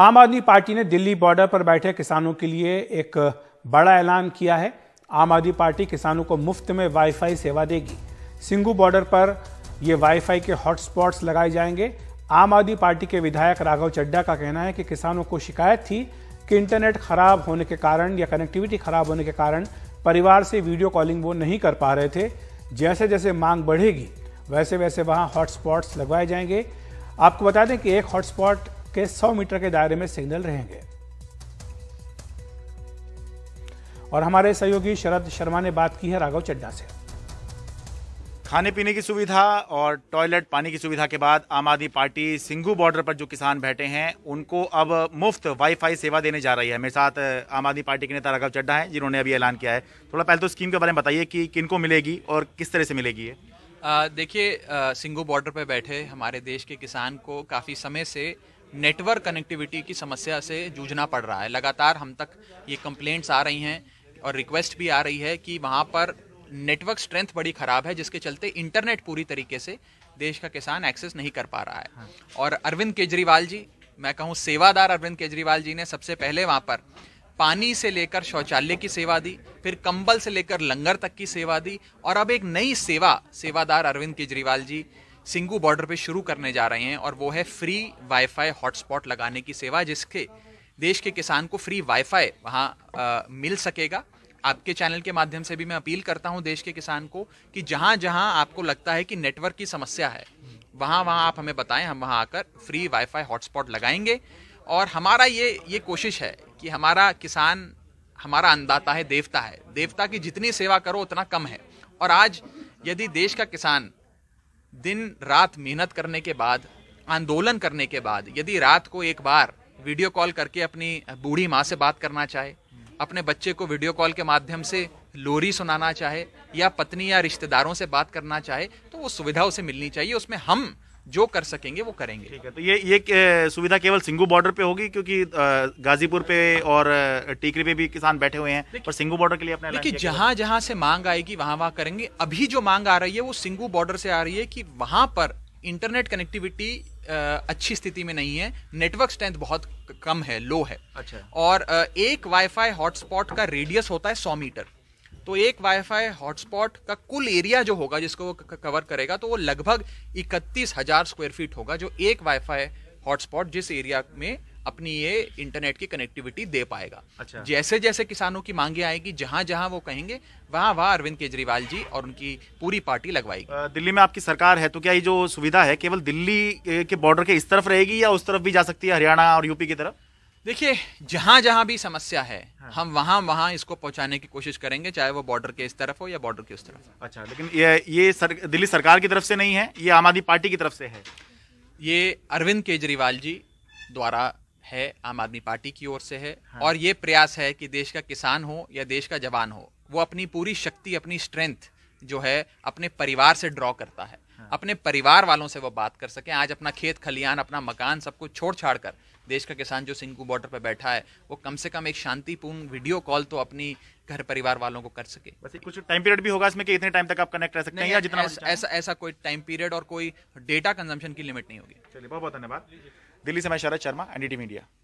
आम आदमी पार्टी ने दिल्ली बॉर्डर पर बैठे किसानों के लिए एक बड़ा ऐलान किया है आम आदमी पार्टी किसानों को मुफ्त में वाईफाई सेवा देगी सिंगू बॉर्डर पर ये वाईफाई के हॉटस्पॉट्स लगाए जाएंगे आम आदमी पार्टी के विधायक राघव चड्डा का कहना है कि किसानों को शिकायत थी कि इंटरनेट खराब होने के कारण या कनेक्टिविटी खराब होने के कारण परिवार से वीडियो कॉलिंग वो नहीं कर पा रहे थे जैसे जैसे मांग बढ़ेगी वैसे वैसे वहाँ हॉटस्पॉट्स लगवाए जाएंगे आपको बता दें कि एक हॉटस्पॉट के 100 मीटर के दायरे में सिग्नल रहेंगे और हमारे सहयोगी शरद शर्मा ने बात की है राघव चड्डा से खाने पीने की सुविधा और टॉयलेट पानी की सुविधा के बाद आम आदमी पार्टी सिंघू बॉर्डर पर जो किसान बैठे हैं उनको अब मुफ्त वाईफाई सेवा देने जा रही है मेरे साथ आम आदमी पार्टी के नेता राघव चड्डा हैं जिन्होंने अभी ऐलान किया है थोड़ा पहले तो स्कीम के बारे में बताइए कि किनको मिलेगी और किस तरह से मिलेगी ये देखिए सिंघू बॉर्डर पर बैठे हमारे देश के किसान को काफ़ी समय से नेटवर्क कनेक्टिविटी की समस्या से जूझना पड़ रहा है लगातार हम तक ये कंप्लेंट्स आ रही हैं और रिक्वेस्ट भी आ रही है कि वहाँ पर नेटवर्क स्ट्रेंथ बड़ी ख़राब है जिसके चलते इंटरनेट पूरी तरीके से देश का किसान एक्सेस नहीं कर पा रहा है हाँ। और अरविंद केजरीवाल जी मैं कहूँ सेवादार अरविंद केजरीवाल जी ने सबसे पहले वहाँ पर पानी से लेकर शौचालय की सेवा दी फिर कंबल से लेकर लंगर तक की सेवा दी और अब एक नई सेवा सेवादार अरविंद केजरीवाल जी सिंगू बॉर्डर पे शुरू करने जा रहे हैं और वो है फ्री वाईफाई हॉटस्पॉट लगाने की सेवा जिसके देश के किसान को फ्री वाईफाई वहाँ मिल सकेगा आपके चैनल के माध्यम से भी मैं अपील करता हूँ देश के किसान को कि जहाँ जहाँ आपको लगता है कि नेटवर्क की समस्या है वहाँ वहाँ आप हमें बताएं हम वहाँ आकर फ्री वाईफाई हॉटस्पॉट लगाएंगे और हमारा ये ये कोशिश है कि हमारा किसान हमारा अंदाता है देवता है देवता की जितनी सेवा करो उतना कम है और आज यदि देश का किसान दिन रात मेहनत करने के बाद आंदोलन करने के बाद यदि रात को एक बार वीडियो कॉल करके अपनी बूढ़ी माँ से बात करना चाहे अपने बच्चे को वीडियो कॉल के माध्यम से लोरी सुनाना चाहे या पत्नी या रिश्तेदारों से बात करना चाहे तो वो सुविधा उसे मिलनी चाहिए उसमें हम जो कर सकेंगे वो करेंगे ठीक है तो ये ये सुविधा केवल सिंगू बॉर्डर पे होगी क्योंकि गाजीपुर पे और टीकरी पे भी किसान बैठे हुए हैं पर सिंगू बॉर्डर के लिए अपने देखिए जहां जहां से मांग आएगी वहां वहां करेंगे अभी जो मांग आ रही है वो सिंगू बॉर्डर से आ रही है कि वहां पर इंटरनेट कनेक्टिविटी अच्छी स्थिति में नहीं है नेटवर्क स्ट्रेंथ बहुत कम है लो है अच्छा और एक वाईफाई हॉटस्पॉट का रेडियस होता है सौ मीटर तो एक वाईफाई हॉटस्पॉट का कुल एरिया जो होगा जिसको वो कवर करेगा तो वो लगभग इकतीस हजार स्क्वायर फीट होगा जो एक वाईफाई हॉटस्पॉट जिस एरिया में अपनी ये इंटरनेट की कनेक्टिविटी दे पाएगा अच्छा। जैसे जैसे किसानों की मांगे आएगी जहां जहां वो कहेंगे वहां वहां अरविंद केजरीवाल जी और उनकी पूरी पार्टी लगवाएगी दिल्ली में आपकी सरकार है तो क्या ये जो सुविधा है केवल दिल्ली के बॉर्डर के इस तरफ रहेगी या उस तरफ भी जा सकती है हरियाणा और यूपी की तरफ देखिए जहां जहां भी समस्या है हाँ। हम वहां वहां इसको पहुंचाने की कोशिश करेंगे चाहे वो बॉर्डर के इस तरफ हो या बॉर्डर के उस तरफ अच्छा लेकिन ये ये सर, दिल्ली सरकार की तरफ से नहीं है ये आम आदमी पार्टी की तरफ से है ये अरविंद केजरीवाल जी द्वारा है आम आदमी पार्टी की ओर से है हाँ। और ये प्रयास है कि देश का किसान हो या देश का जवान हो वो अपनी पूरी शक्ति अपनी स्ट्रेंथ जो है अपने परिवार से ड्रॉ करता है हाँ। अपने परिवार वालों से वो बात कर सके आज अपना खेत खलियान अपना मकान सब कुछ छोड़ छाड़ कर देश का किसान जो सिंगू बॉर्डर पर बैठा है वो कम से कम एक शांतिपूर्ण वीडियो कॉल तो अपनी घर परिवार वालों को कर सके बस कुछ टाइम पीरियड भी होगा इसमें कि इतने टाइम तक आप कनेक्ट रह सकते हैं या जितना ऐसा ऐसा, ऐसा कोई टाइम पीरियड और कोई डेटा कंजम्पशन की लिमिट नहीं होगी चलिए बहुत बहुत धन्यवाद दिल्ली से मैं शरद शर्मा एनडीटी मीडिया